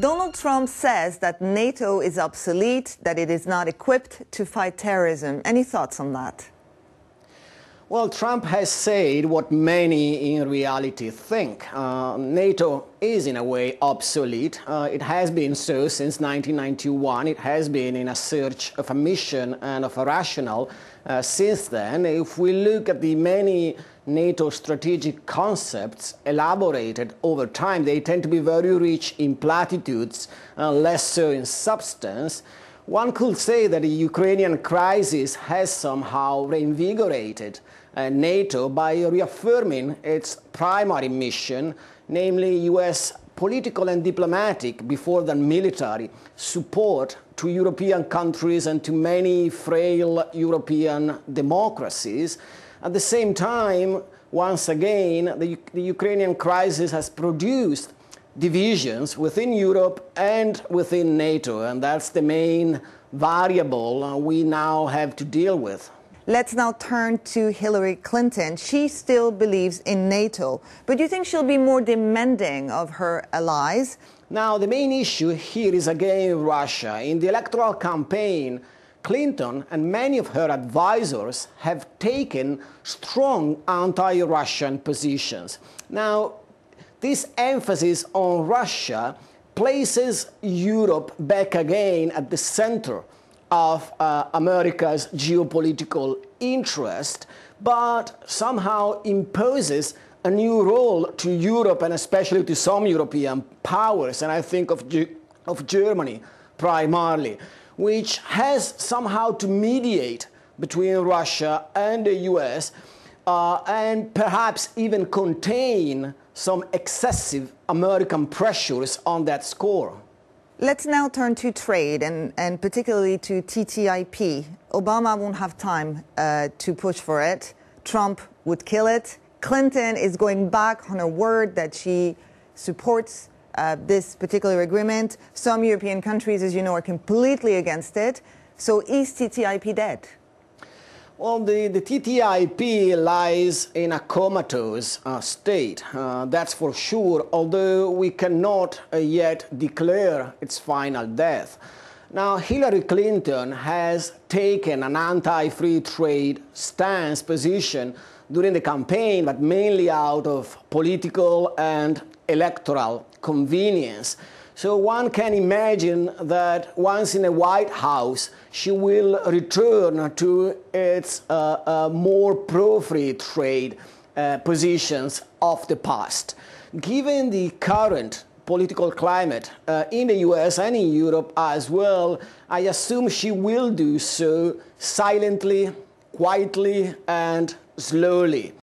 Donald Trump says that NATO is obsolete, that it is not equipped to fight terrorism. Any thoughts on that? Well, Trump has said what many in reality think. Uh, NATO is, in a way, obsolete. Uh, it has been so since 1991. It has been in a search of a mission and of a rationale uh, since then. If we look at the many NATO strategic concepts elaborated over time, they tend to be very rich in platitudes, uh, less so in substance. One could say that the Ukrainian crisis has somehow reinvigorated uh, NATO by reaffirming its primary mission, namely US political and diplomatic, before than military, support to European countries and to many frail European democracies. At the same time, once again, the, the Ukrainian crisis has produced divisions within Europe and within NATO, and that's the main variable uh, we now have to deal with. Let's now turn to Hillary Clinton. She still believes in NATO, but do you think she'll be more demanding of her allies? Now, the main issue here is again Russia. In the electoral campaign, Clinton and many of her advisors have taken strong anti Russian positions. Now, this emphasis on Russia places Europe back again at the center of uh, America's geopolitical interest, but somehow imposes a new role to Europe and especially to some European powers. And I think of, G of Germany primarily, which has somehow to mediate between Russia and the US uh, and perhaps even contain some excessive American pressures on that score. Let's now turn to trade and, and particularly to TTIP. Obama won't have time uh, to push for it. Trump would kill it. Clinton is going back on her word that she supports uh, this particular agreement. Some European countries, as you know, are completely against it. So is TTIP dead? Well, the, the TTIP lies in a comatose uh, state, uh, that's for sure, although we cannot uh, yet declare its final death. Now, Hillary Clinton has taken an anti-free trade stance position during the campaign, but mainly out of political and electoral convenience. So one can imagine that once in a White House, she will return to its uh, uh, more pro-free trade uh, positions of the past. Given the current political climate uh, in the US and in Europe as well, I assume she will do so silently, quietly, and slowly.